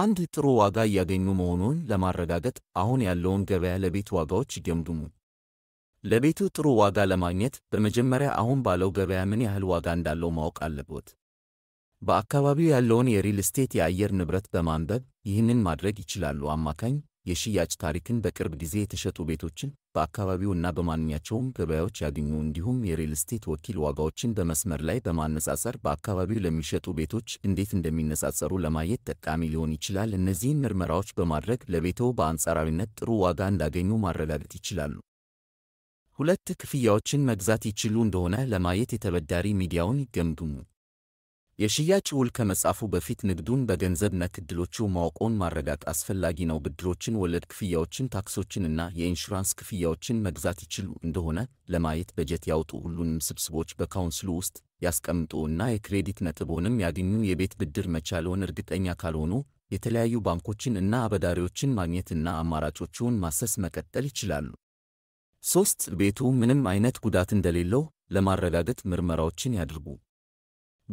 አንድ ጥሩ ዋጋ እያገኙ መሆኑን ለማረጋገጥ አሁን ያለውን ገበያ ለቤት ዋጋዎች ይገምግሙ። ለቤቱ ጥሩ ዋጋ ለማግኘት በመጀመሪያ አሁን ባለው ገበያ ምን ያህል ዋጋ እንዳለው ማወቅ አለብዎት። በአካባቢው ያለውን የሪል ስቴት የአየር ንብረት በማንበብ ይህንን ማድረግ ይችላሉ። አማካኝ የሽያጭ ታሪክን፣ በቅርብ ጊዜ የተሸጡ ቤቶችን በአካባቢው እና በማንኛቸውም ገበያዎች ያግኙ። እንዲሁም የሪል ስቴት ወኪል ዋጋዎችን በመስመር ላይ በማነጻጸር በአካባቢው ለሚሸጡ ቤቶች እንዴት እንደሚነጻጸሩ ለማየት ጠቃሚ ሊሆን ይችላል። እነዚህን ምርመራዎች በማድረግ ለቤተው በአንጻራዊነት ጥሩ ዋጋ እንዳገኙ ማረጋገጥ ይችላሉ። ሁለት ክፍያዎችን መግዛት ይችሉ እንደሆነ ለማየት የተበዳሪ ሚዲያውን ይገምግሙ። የሽያጭ ውል ከመጻፉ በፊት ንግዱን በገንዘብ ነክ ዕድሎቹ ማወቅዎን ማረጋት አስፈላጊ ነው። ብድሮችን፣ ወለድ ክፍያዎችን፣ ታክሶችንና የኢንሹራንስ ክፍያዎችን መግዛት ይችሉ እንደሆነ ለማየት በጀት ያውጡ። ሁሉንም ስብስቦች በካውንስሉ ውስጥ ያስቀምጡ እና የክሬዲት ነጥቦንም ያገኙ። የቤት ብድር መቻልዎን እርግጠኛ ካልሆኑ የተለያዩ ባንኮችን እና አበዳሪዎችን ማግኘትና አማራጮቹን ማሰስ መቀጠል ይችላሉ። ሶስት ቤቱ ምንም አይነት ጉዳት እንደሌለው ለማረጋገጥ ምርመራዎችን ያድርጉ።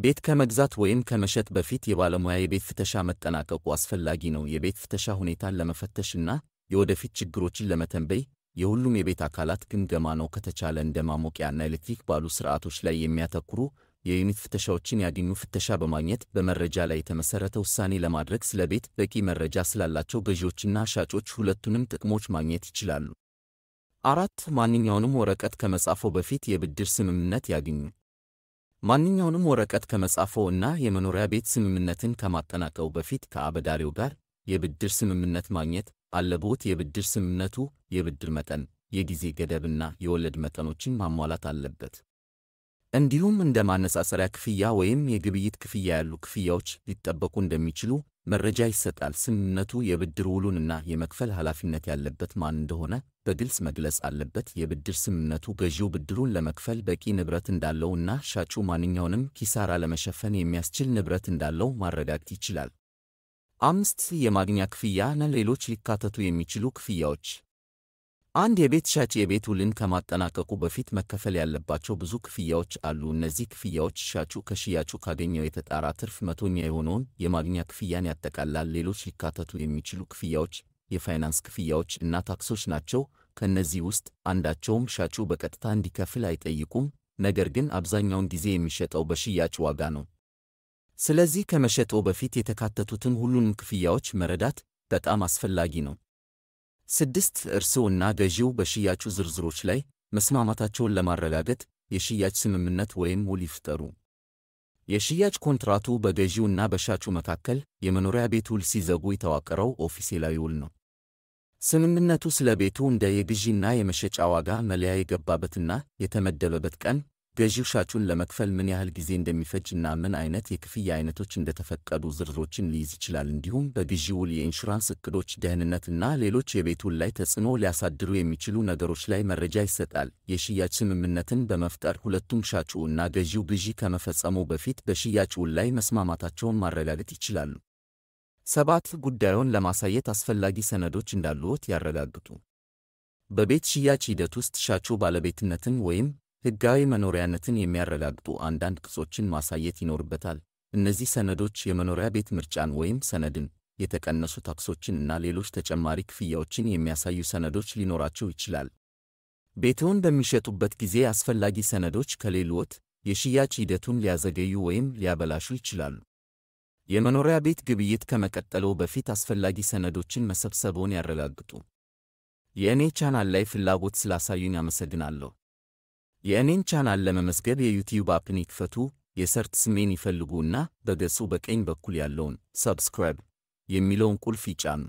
ቤት ከመግዛት ወይም ከመሸጥ በፊት የባለሙያ የቤት ፍተሻ መጠናቀቁ አስፈላጊ ነው። የቤት ፍተሻ ሁኔታን ለመፈተሽና የወደፊት ችግሮችን ለመተንበይ የሁሉም የቤት አካላት ግምገማ ነው። ከተቻለ እንደ ማሞቂያና ኤሌክትሪክ ባሉ ስርዓቶች ላይ የሚያተኩሩ የዩኒት ፍተሻዎችን ያግኙ። ፍተሻ በማግኘት በመረጃ ላይ የተመሰረተ ውሳኔ ለማድረግ ስለ ቤት በቂ መረጃ ስላላቸው ገዢዎችና ሻጮች ሁለቱንም ጥቅሞች ማግኘት ይችላሉ። አራት ማንኛውንም ወረቀት ከመጻፎ በፊት የብድር ስምምነት ያግኙ። ማንኛውንም ወረቀት ከመጻፈው እና የመኖሪያ ቤት ስምምነትን ከማጠናቀው በፊት ከአበዳሪው ጋር የብድር ስምምነት ማግኘት አለቦት። የብድር ስምምነቱ የብድር መጠን፣ የጊዜ ገደብና የወለድ መጠኖችን ማሟላት አለበት። እንዲሁም እንደ ማነሳሰሪያ ክፍያ ወይም የግብይት ክፍያ ያሉ ክፍያዎች ሊጠበቁ እንደሚችሉ መረጃ ይሰጣል። ስምምነቱ የብድር ውሉንና የመክፈል ኃላፊነት ያለበት ማን እንደሆነ በግልጽ መግለጽ አለበት። የብድር ስምምነቱ ገዢው ብድሩን ለመክፈል በቂ ንብረት እንዳለው እና ሻጩ ማንኛውንም ኪሳራ ለመሸፈን የሚያስችል ንብረት እንዳለው ማረጋገጥ ይችላል። አምስት የማግኛ ክፍያ ነ ሌሎች ሊካተቱ የሚችሉ ክፍያዎች አንድ የቤት ሻጭ የቤት ውልን ከማጠናቀቁ በፊት መከፈል ያለባቸው ብዙ ክፍያዎች አሉ። እነዚህ ክፍያዎች ሻጩ ከሽያጩ ካገኘው የተጣራ ትርፍ መቶኛ የሆነውን የማግኛ ክፍያን ያጠቃላል። ሌሎች ሊካተቱ የሚችሉ ክፍያዎች የፋይናንስ ክፍያዎች እና ታክሶች ናቸው። ከእነዚህ ውስጥ አንዳቸውም ሻጩ በቀጥታ እንዲከፍል አይጠይቁም፣ ነገር ግን አብዛኛውን ጊዜ የሚሸጠው በሽያጭ ዋጋ ነው። ስለዚህ ከመሸጠው በፊት የተካተቱትን ሁሉንም ክፍያዎች መረዳት በጣም አስፈላጊ ነው። ስድስት እርስዎና ገዢው በሽያጩ ዝርዝሮች ላይ መስማማታቸውን ለማረጋገጥ የሽያጭ ስምምነት ወይም ውል ይፍጠሩ። የሽያጭ ኮንትራቱ በገዢውና በሻጩ መካከል የመኖሪያ ቤት ውል ሲዘጉ የተዋቀረው ኦፊሴላዊ ውል ነው። ስምምነቱ ስለ ቤቱ እንደ የግዢና የመሸጫ ዋጋ መለያ የገባበትና የተመደበበት ቀን ገዢው ሻጩን ለመክፈል ምን ያህል ጊዜ እንደሚፈጅ እና ምን አይነት የክፍያ አይነቶች እንደተፈቀዱ ዝርዝሮችን ሊይዝ ይችላል። እንዲሁም በግዢ ውል የኢንሹራንስ እቅዶች፣ ደህንነት እና ሌሎች የቤት ውል ላይ ተጽዕኖ ሊያሳድሩ የሚችሉ ነገሮች ላይ መረጃ ይሰጣል። የሽያጭ ስምምነትን በመፍጠር ሁለቱም ሻጩ እና ገዢው ግዢ ከመፈጸሙ በፊት በሽያጭ ውል ላይ መስማማታቸውን ማረጋገጥ ይችላሉ። ሰባት ጉዳዩን ለማሳየት አስፈላጊ ሰነዶች እንዳሉት ያረጋግጡ። በቤት ሽያጭ ሂደት ውስጥ ሻጩ ባለቤትነትን ወይም ሕጋዊ መኖሪያነትን የሚያረጋግጡ አንዳንድ ቅጾችን ማሳየት ይኖርበታል። እነዚህ ሰነዶች የመኖሪያ ቤት ምርጫን ወይም ሰነድን፣ የተቀነሱ ታክሶችን እና ሌሎች ተጨማሪ ክፍያዎችን የሚያሳዩ ሰነዶች ሊኖራቸው ይችላል። ቤትዎን በሚሸጡበት ጊዜ አስፈላጊ ሰነዶች ከሌሎት የሽያጭ ሂደቱን ሊያዘገዩ ወይም ሊያበላሹ ይችላሉ። የመኖሪያ ቤት ግብይት ከመቀጠሎ በፊት አስፈላጊ ሰነዶችን መሰብሰብዎን ያረጋግጡ። የእኔ ቻናል ላይ ፍላጎት ስላሳዩኝ አመሰግናለሁ። የእኔን ቻናል ለመመዝገብ የዩቲዩብ አፕን ይክፈቱ። የሰርት ስሜን ይፈልጉና በገጹ በቀኝ በኩል ያለውን ሰብስክራይብ የሚለውን ቁልፍ ይጫኑ።